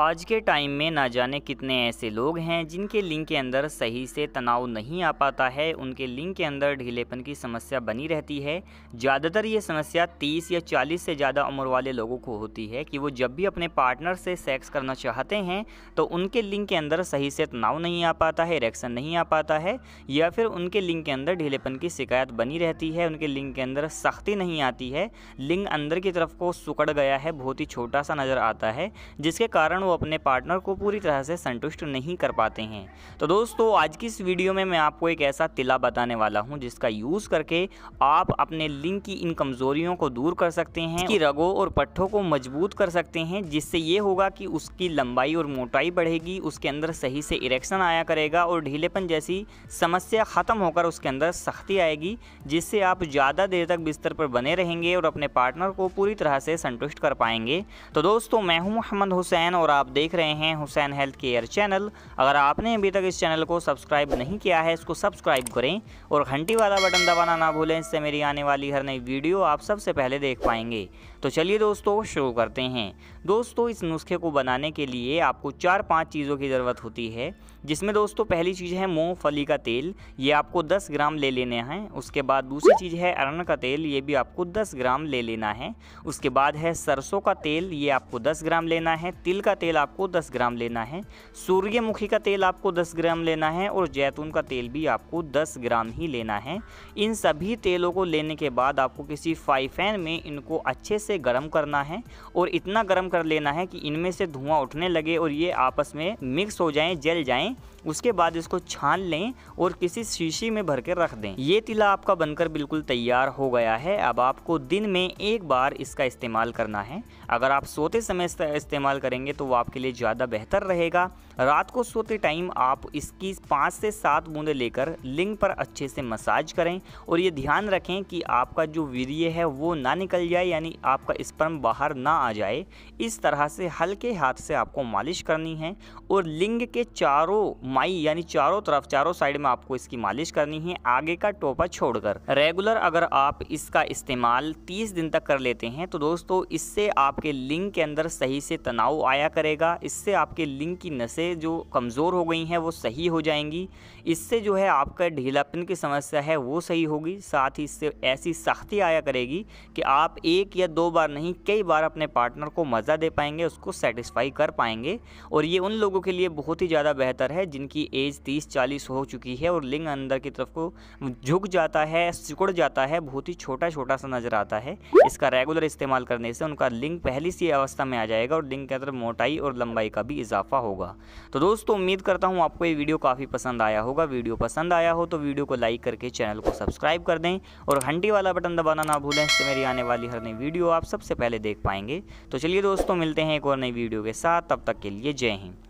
आज के टाइम में ना जाने कितने ऐसे लोग हैं जिनके लिंग के अंदर सही से तनाव नहीं आ पाता है उनके लिंग के अंदर ढीलेपन की समस्या बनी रहती है ज़्यादातर ये समस्या 30 या 40 से ज़्यादा उम्र वाले लोगों को होती है कि वो जब भी अपने पार्टनर से सेक्स करना चाहते हैं तो उनके लिंग के अंदर सही से तनाव नहीं आ पाता है इरेक्शन नहीं आ पाता है या फिर उनके लिंग के अंदर ढीलेपन की शिकायत बनी रहती है उनके लिंग के अंदर सख्ती नहीं आती है लिंग अंदर की तरफ को सुकड़ गया है बहुत ही छोटा सा नज़र आता है जिसके कारण वो अपने पार्टनर को पूरी तरह से संतुष्ट नहीं कर पाते हैं तो दोस्तों आज की इस वीडियो में मैं आपको एक ऐसा तिला बताने वाला हूँ जिसका यूज़ करके आप अपने लिंग की इन कमज़ोरियों को दूर कर सकते हैं कि रगों और पट्ठों को मजबूत कर सकते हैं जिससे ये होगा कि उसकी लंबाई और मोटाई बढ़ेगी उसके अंदर सही से इरेक्शन आया करेगा और ढीलेपन जैसी समस्या ख़त्म होकर उसके अंदर सख्ती आएगी जिससे आप ज़्यादा देर तक बिस्तर पर बने रहेंगे और अपने पार्टनर को पूरी तरह से संतुष्ट कर पाएंगे तो दोस्तों मैं हूं मोहम्मद हुसैन और आप आप देख रहे हैं हुसैन हेल्थ केयर चैनल अगर आपने अभी तक इस चैनल को सब्सक्राइब नहीं किया है इसको सब्सक्राइब करें और घंटी वाला बटन दबाना ना भूलें इससे मेरी आने वाली हर नई वीडियो आप सबसे पहले देख पाएंगे तो चलिए दोस्तों शुरू करते हैं दोस्तों इस नुस्खे को बनाने के लिए आपको चार पाँच चीज़ों की ज़रूरत होती है जिसमें दोस्तों पहली चीज़ है मूँगफली का तेल ये आपको 10 ग्राम ले लेने हैं उसके बाद दूसरी चीज़ है अरन का तेल ये भी आपको 10 ग्राम ले लेना है उसके बाद है सरसों का तेल ये आपको 10 ग्राम लेना है तिल का तेल आपको 10 ग्राम लेना है सूर्यमुखी का तेल आपको 10 ग्राम लेना है और जैतून का तेल भी आपको 10 ग्राम ही लेना है इन सभी तेलों को लेने के बाद आपको किसी फाइफैन में इनको अच्छे से गर्म करना है और इतना गर्म कर लेना है कि इनमें से धुआं उठने लगे और ये आपस में मिक्स हो जाएँ जल जाएँ ね उसके बाद इसको छान लें और किसी शीशी में भर के रख दें ये तिला आपका बनकर बिल्कुल तैयार हो गया है अब आपको दिन में एक बार इसका इस्तेमाल करना है अगर आप सोते समय इसका इस्तेमाल करेंगे तो वो आपके लिए ज़्यादा बेहतर रहेगा रात को सोते टाइम आप इसकी पाँच से सात बूंदें लेकर लिंग पर अच्छे से मसाज करें और ये ध्यान रखें कि आपका जो वीर्य है वो ना निकल जाए यानी आपका स्पर्म बाहर ना आ जाए इस तरह से हल्के हाथ से आपको मालिश करनी है और लिंग के चारों माई यानी चारों तरफ चारों साइड में आपको इसकी मालिश करनी है आगे का टोपा छोड़कर रेगुलर अगर आप इसका इस्तेमाल 30 दिन तक कर लेते हैं तो दोस्तों इससे आपके लिंग के अंदर सही से तनाव आया करेगा इससे आपके लिंग की नसें जो कमज़ोर हो गई हैं वो सही हो जाएंगी इससे जो है आपका ढीलापन की समस्या है वो सही होगी साथ ही इससे ऐसी सख्ती आया करेगी कि आप एक या दो बार नहीं कई बार अपने पार्टनर को मज़ा दे पाएंगे उसको सेटिस्फाई कर पाएंगे और ये उन लोगों के लिए बहुत ही ज़्यादा बेहतर है जिनकी एज तीस चालीस हो चुकी है और लिंग अंदर की तरफ को झुक जाता है सिकुड़ जाता है बहुत ही छोटा छोटा सा नज़र आता है इसका रेगुलर इस्तेमाल करने से उनका लिंग पहली सी अवस्था में आ जाएगा और लिंग के अंदर मोटाई और लंबाई का भी इजाफा होगा तो दोस्तों उम्मीद करता हूँ आपको ये वीडियो काफ़ी पसंद आया होगा वीडियो पसंद आया हो तो वीडियो को लाइक करके चैनल को सब्सक्राइब कर दें और घंटी वाला बटन दबाना ना भूलें इससे मेरी आने वाली हर नई वीडियो आप सबसे पहले देख पाएंगे तो चलिए दोस्तों मिलते हैं एक और नई वीडियो के साथ तब तक के लिए जय हिंद